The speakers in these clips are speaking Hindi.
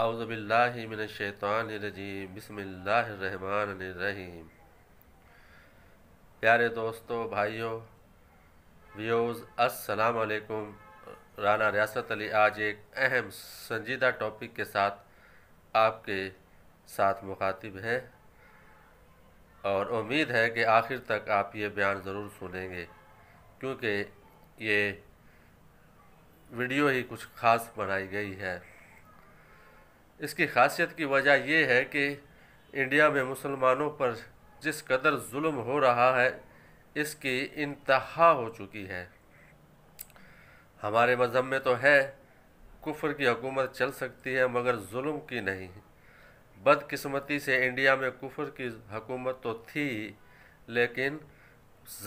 अवज़बिल्लाशैतरजीम बसमीम प्यारे दोस्तों भाइयों व्यूज़ अस्सलाम वालेकुम राना रियासत अली आज एक अहम संजीदा टॉपिक के साथ आपके साथ मुखातिब हैं और उम्मीद है कि आखिर तक आप ये बयान ज़रूर सुनेंगे क्योंकि ये वीडियो ही कुछ खास बनाई गई है इसकी खासियत की वजह यह है कि इंडिया में मुसलमानों पर जिस कदर जुल्म हो रहा है इसकी इंतहा हो चुकी है हमारे मज़हब में तो है कुफर की हुकूमत चल सकती है मगर जुल्म की नहीं बदकिस्मती से इंडिया में कुफर की हुकूमत तो थी लेकिन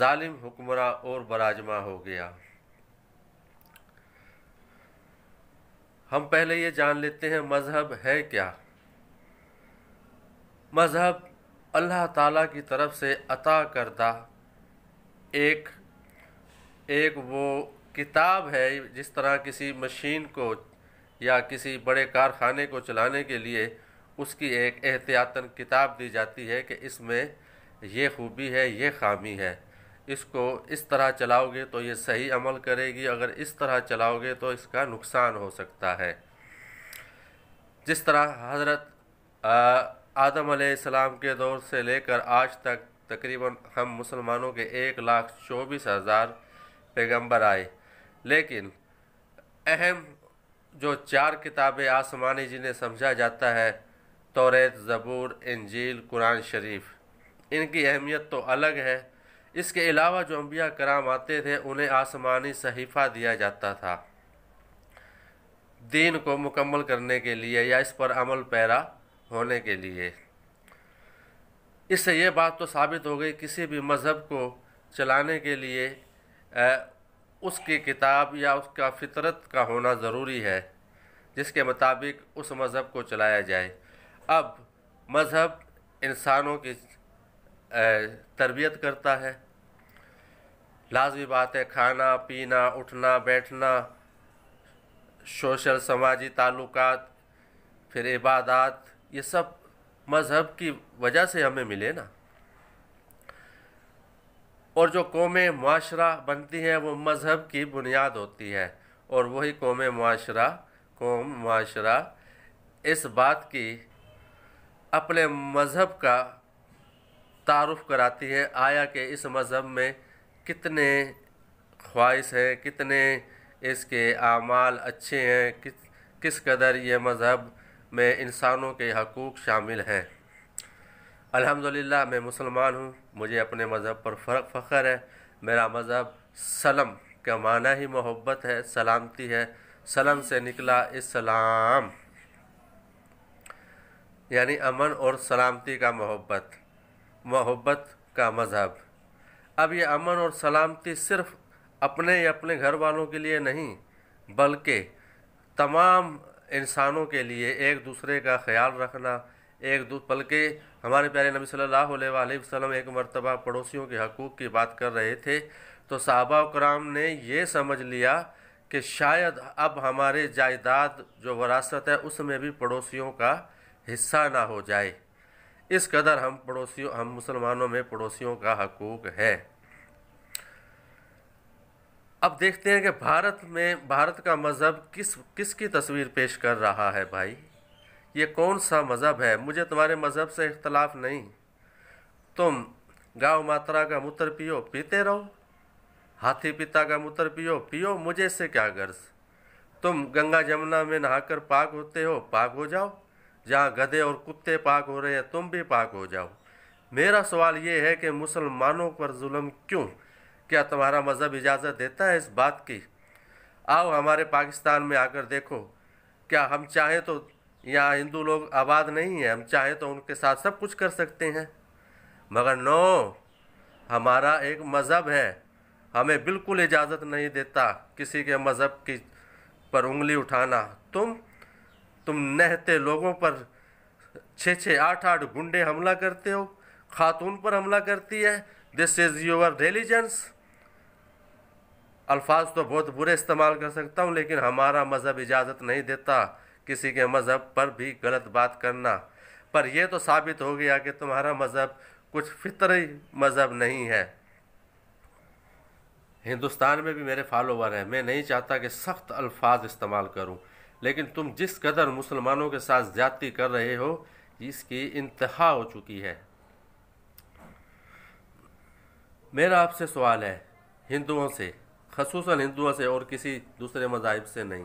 ालिम हुक्मरान और बराजमा हो गया हम पहले ये जान लेते हैं मज़हब है क्या मज़हब अल्लाह ताला की तरफ से अता करदा एक एक वो किताब है जिस तरह किसी मशीन को या किसी बड़े कारखाने को चलाने के लिए उसकी एक एहतियातन किताब दी जाती है कि इसमें ये खूबी है ये खामी है इसको इस तरह चलाओगे तो ये सही अमल करेगी अगर इस तरह चलाओगे तो इसका नुकसान हो सकता है जिस तरह हज़रत आदम सलाम के दौर से लेकर आज तक तकरीबन हम मुसलमानों के एक लाख चौबीस हज़ार पैगम्बर आए लेकिन अहम जो चार किताबें आसमानी जिन्हें समझा जाता है तोरेत ज़बूर इंजील कुरान शरीफ इनकी अहमियत तो अलग है इसके अलावा जो अम्बिया कराम आते थे उन्हें आसमानी सहीफ़ा दिया जाता था दीन को मुकम्मल करने के लिए या इस पर अमल पैरा होने के लिए इससे ये बात तो साबित हो गई किसी भी मज़हब को चलाने के लिए उसकी किताब या उसका फितरत का होना ज़रूरी है जिसके मुताबिक उस मज़हब को चलाया जाए अब मज़हब इंसानों की तरबियत करता है लाजमी बात है खाना पीना उठना बैठना सोशल समाजी ताल्लुक फिर इबादत ये सब मज़हब की वजह से हमें मिले ना और जो कौमें माशरा बनती हैं वो मज़हब की बुनियाद होती है और वही कौम माशरा कौम माशरा इस बात की अपने मज़हब का तारफ़ कराती है आया कि इस मज़हब में कितने ख्वाहिश हैं कितने इसके आमाल अच्छे हैं किस किस कदर ये मज़हब में इंसानों के हकूक़ शामिल हैं अल्हम्दुलिल्लाह मैं मुसलमान हूँ मुझे अपने मज़हब पर फ़र्क फ़ख्र है मेरा मज़हब सलम का माना ही मोहब्बत है सलामती है सलम से निकला इस्लाम यानी अमन और सलामती का मोहब्बत मोहब्बत का मज़हब अब ये अमन और सलामती सिर्फ अपने या अपने घर वालों के लिए नहीं बल्कि तमाम इंसानों के लिए एक दूसरे का ख्याल रखना एक दू बल्कि हमारे प्यारे नबी सल्लल्लाहु अलैहि वसल्लम एक मरतबा पड़ोसियों के हकूक़ की बात कर रहे थे तो साहबा कराम ने यह समझ लिया कि शायद अब हमारे जायदाद जो वरासत है उसमें भी पड़ोसियों का हिस्सा ना हो जाए इस कदर हम पड़ोसियों हम मुसलमानों में पड़ोसियों का हकूक़ है अब देखते हैं कि भारत में भारत का मज़हब किस किस की तस्वीर पेश कर रहा है भाई ये कौन सा मज़हब है मुझे तुम्हारे मज़हब से इख्तलाफ नहीं तुम गाँव मात्रा का मूत्र पियो पीते रहो हाथी पिता का मूत्र पियो पियो मुझे से क्या गर्ज तुम गंगा जमुना में नहाकर पाक होते हो पाक हो जाओ जहाँ गधे और कुत्ते पाक हो रहे हैं तुम भी पाक हो जाओ मेरा सवाल ये है कि मुसलमानों पर जुल्म क्यों क्या तुम्हारा मज़हब इजाज़त देता है इस बात की आओ हमारे पाकिस्तान में आकर देखो क्या हम चाहें तो यहाँ हिंदू लोग आबाद नहीं हैं हम चाहें तो उनके साथ सब कुछ कर सकते हैं मगर नो हमारा एक मज़हब है हमें बिल्कुल इजाज़त नहीं देता किसी के मज़हब की पर उंगली उठाना तुम तुम नहते लोगों पर छः छः आठ आठ गुंडे हमला करते हो खातून पर हमला करती है दिस इज़ योअर रिलीजन्स अल्फाज तो बहुत बुरे इस्तेमाल कर सकता हूँ लेकिन हमारा मज़हब इजाज़त नहीं देता किसी के मज़हब पर भी गलत बात करना पर यह तो साबित हो गया कि तुम्हारा मज़हब कुछ फितरी मज़हब नहीं है हिंदुस्तान में भी मेरे फॉलोवर हैं मैं नहीं चाहता कि सख्त अल्फाज इस्तेमाल करूँ लेकिन तुम जिस कदर मुसलमानों के साथ ज्यादती कर रहे हो इसकी इंतहा हो चुकी है मेरा आपसे सवाल है हिंदुओं से खसूस हिंदुओं से और किसी दूसरे मजाहब से नहीं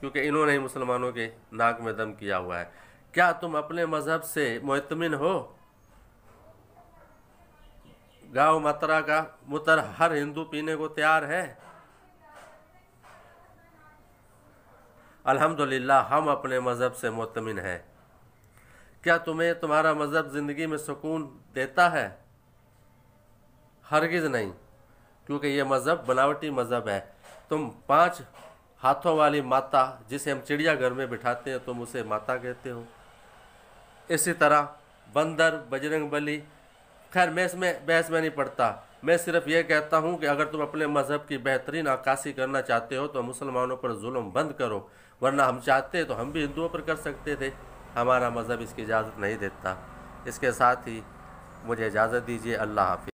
क्योंकि इन्होंने ही मुसलमानों के नाक में दम किया हुआ है क्या तुम अपने मज़हब से मतमिन हो गांव मतरा का मुतर हर हिंदू पीने को तैयार है अल्हम्दुलिल्लाह हम अपने मज़हब से मुतमिन हैं क्या तुम्हें तुम्हारा मज़हब ज़िंदगी में सुकून देता है हरगिज़ नहीं क्योंकि यह मज़हब बनावटी मज़हब है तुम पांच हाथों वाली माता जिसे हम चिड़ियाघर में बिठाते हैं तुम उसे माता कहते हो इसी तरह बंदर बजरंग बली खैर मैं इसमें बहस में नहीं पड़ता मैं सिर्फ ये कहता हूँ कि अगर तुम अपने मज़हब की बेहतरीन अक्कासी करना चाहते हो तो मुसलमानों पर जुल्म बंद करो वरना हम चाहते तो हम भी हिंदुओं पर कर सकते थे हमारा मज़हब इसकी इजाज़त नहीं देता इसके साथ ही मुझे इजाज़त दीजिए अल्लाह हाफि